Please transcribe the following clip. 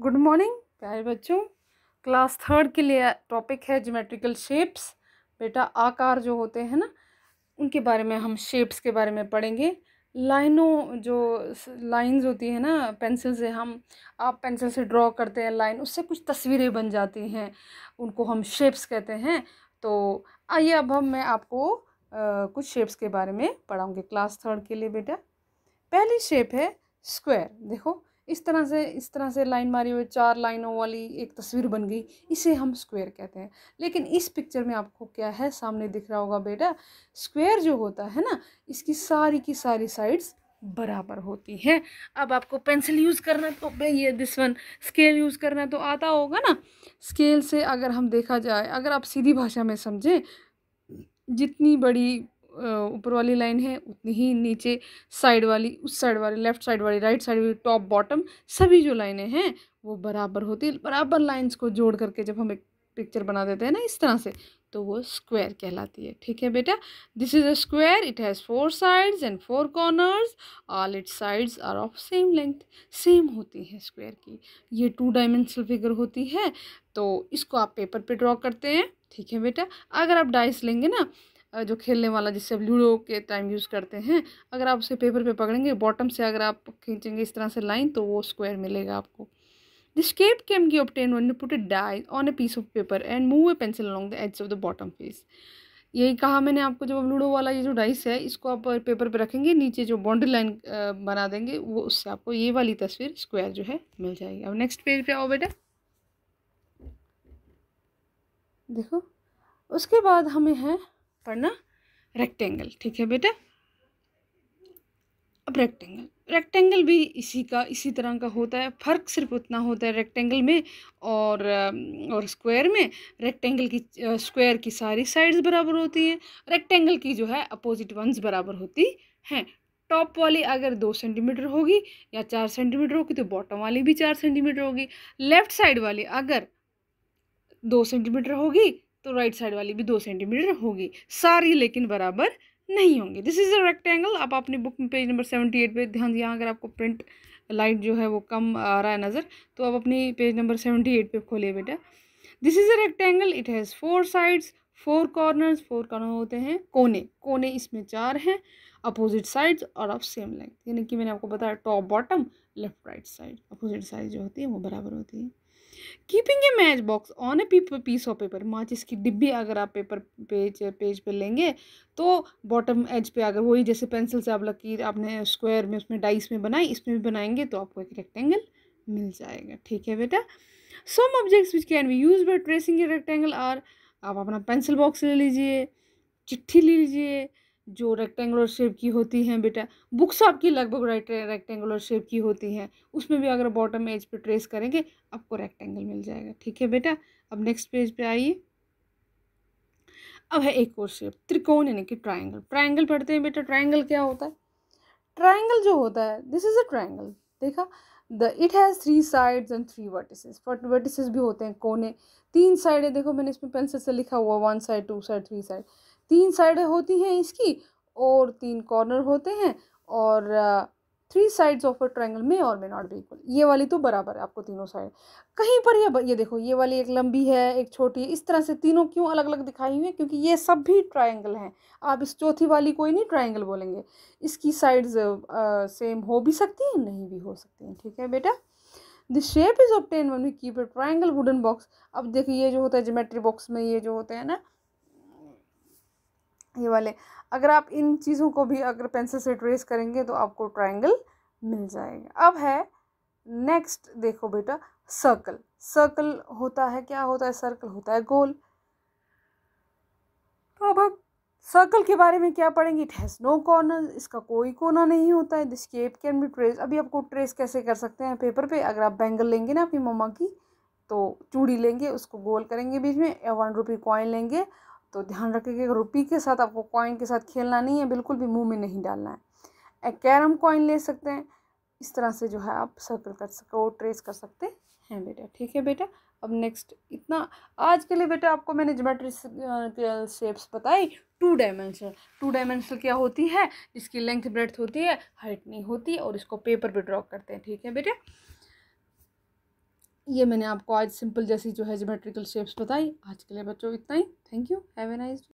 good morning प्यारे बच्चों class third के लिए टॉपिक है जोमेट्रिकल शेप्स बेटा आकार जो होते हैं ना उनके बारे में हम शेप्स के बारे में पढ़ेंगे लाइनों जो लाइंस होती है ना पेंसिल से हम आप पेंसिल से ड्रॉ करते हैं लाइन उससे कुछ तस्वीरें बन जाती हैं उनको हम शेप्स कहते हैं तो आइए अब हम मैं आपको आ, कुछ शेप्स के बारे में पढ़ाऊँगी क्लास थर्ड के लिए बेटा पहली शेप है स्क्वायर देखो इस तरह से इस तरह से लाइन मारी हुई चार लाइनों वाली एक तस्वीर बन गई इसे हम स्क्वायर कहते हैं लेकिन इस पिक्चर में आपको क्या है सामने दिख रहा होगा बेटा स्क्वायर जो होता है ना इसकी सारी की सारी साइड्स बराबर होती हैं अब आपको पेंसिल यूज़ करना तो ये दिस वन स्केल यूज़ करना तो आता होगा ना स्केल से अगर हम देखा जाए अगर आप सीधी भाषा में समझें जितनी बड़ी ऊपर वाली लाइन है उतनी ही नीचे साइड वाली उस साइड वाली लेफ्ट साइड वाली राइट साइड वाली टॉप बॉटम सभी जो लाइनें हैं वो बराबर होती है बराबर लाइंस को जोड़ करके जब हम एक पिक्चर बना देते हैं ना इस तरह से तो वो स्क्वायर कहलाती है ठीक है बेटा this is a square it has four sides and four corners all its sides are of same length same होती है स्क्वायर की ये टू डायमेंशनल फिगर होती है तो इसको आप पेपर पे ड्रॉ करते हैं ठीक है बेटा अगर आप डाइस लेंगे ना जो खेलने वाला जिससे आप लूडो के टाइम यूज़ करते हैं अगर आप उसे पेपर पे पकड़ेंगे बॉटम से अगर आप खींचेंगे इस तरह से लाइन तो वो स्क्वायर मिलेगा आपको द स्केप can की obtain one put put a die on a piece of paper and move a pencil the the edge of the यही कहा मैंने आपको जब लूडो वाला ये जो डाइस है इसको आप पेपर पे रखेंगे नीचे जो बाउंड्री लाइन बना देंगे वो उससे आपको ये वाली तस्वीर स्क्वायर जो है मिल जाएगी अब नेक्स्ट पेज पे आओ बेटा देखो उसके बाद हमें है पढ़ना रेक्टेंगल ठीक है बेटा अब रेक्टेंगल रेक्टेंगल भी इसी का इसी तरह का होता है फ़र्क सिर्फ उतना होता है रेक्टेंगल में और और स्क्वायर में रेक्टेंगल की स्क्वायर की सारी साइड्स बराबर होती हैं रेक्टेंगल की जो है अपोजिट वंस बराबर होती हैं टॉप वाली अगर दो सेंटीमीटर होगी या चार सेंटीमीटर होगी तो बॉटम वाली भी चार सेंटीमीटर होगी लेफ़्ट साइड वाली अगर दो सेंटीमीटर होगी तो राइट साइड वाली भी दो सेंटीमीटर होगी सारी लेकिन बराबर नहीं होंगे दिस इज़ अ रेक्टेंगल आप अपनी बुक में पेज नंबर सेवेंटी एट पर ध्यान दिया अगर आपको प्रिंट लाइट जो है वो कम आ रहा है नज़र तो आप अपनी पेज नंबर सेवेंटी एट पर खोलिए बेटा this is a rectangle it has four sides four corners four corner होते हैं कोने कोने इसमें चार हैं opposite sides are of same length यानी कि मैंने आपको बताया top bottom left right side opposite side जो होती है वो बराबर होती है keeping a match box on a piece of paper माचिस की डिब्बी अगर आप पेपर पेज पेज पे लेंगे तो बॉटम एज पे अगर वही जैसे पेंसिल से आप लकीर आपने स्क्वायर में उसमें डाइस में बनाई इसमें भी बनाएंगे तो आपको एक रेक्टेंगल मिल जाएगा ठीक है बेटा some objects which can be use by tracing a rectangle are आप अपना पेंसिल बॉक्स ले लीजिए चिट्ठी ले लीजिए जो रेक्टेंगुलर शेप की होती हैं बेटा बुक्स आपकी लगभग रेक्टेंगुलर शेप की होती हैं उसमें भी अगर बॉटम एज पे ट्रेस करेंगे आपको रेक्टेंगल मिल जाएगा ठीक है बेटा अब नेक्स्ट पेज पे आइए अब है एक और शेप त्रिकोण यानी कि ट्राइंगल ट्राइंगल पढ़ते हैं बेटा ट्राइंगल क्या होता है ट्राइंगल जो होता है दिस इज़ अ ट्राइंगल देखा the it has three sides and three vertices vertices भी होते हैं कोने तीन साइडें देखो मैंने इसमें पेंसिल से लिखा हुआ one side two side three side तीन साइडें होती हैं इसकी और तीन कॉर्नर होते हैं और three sides of a triangle में और में नॉट बिल्कुल इक्वल ये वाली तो बराबर है आपको तीनों साइड कहीं पर ये ये देखो ये वाली एक लंबी है एक छोटी है इस तरह से तीनों क्यों अलग अलग दिखाई हुई है क्योंकि ये सब भी ट्रायंगल हैं आप इस चौथी वाली कोई नहीं ट्रायंगल बोलेंगे इसकी साइड्स सेम हो भी सकती हैं नहीं भी हो सकती हैं ठीक है बेटा the shape is often when we keep a triangle wooden box अब देखिए ये जो होता है जोमेट्री बॉक्स में ये जो होते हैं ना ये वाले अगर आप इन चीज़ों को भी अगर पेंसिल से ट्रेस करेंगे तो आपको ट्राइंगल मिल जाएगा अब है नेक्स्ट देखो बेटा सर्कल सर्कल होता है क्या होता है सर्कल होता है गोल तो अब हम सर्कल के बारे में क्या पढ़ेंगे इट हैज़ नो कॉर्नर इसका कोई कोना नहीं होता है the shape can be trace अभी आपको ट्रेस कैसे कर सकते हैं पेपर पे अगर आप बैंगल लेंगे ना अपनी मम्मा की तो चूड़ी लेंगे उसको गोल करेंगे बीच में या वन रुपी कॉइन लेंगे तो ध्यान कि रुपी के साथ आपको कॉइन के साथ खेलना नहीं है बिल्कुल भी मुंह में नहीं डालना है कैरम कॉइन ले सकते हैं इस तरह से जो है आप सर्कल कर सकते हो ट्रेस कर सकते हैं बेटा ठीक है बेटा अब नेक्स्ट इतना आज के लिए बेटा आपको मैंने जोमेट्री शेप्स बताई टू डायमेंशनल टू डायमेंशनल क्या होती है जिसकी लेंथ ब्रेथ होती है हाइट नहीं होती और इसको पेपर पर ड्रॉ करते हैं ठीक है बेटा ये मैंने आपको आज सिंपल जैसी जो है जोमेट्रिकल शेप्स बताई आज के लिए बच्चों इतना ही thank you have a nice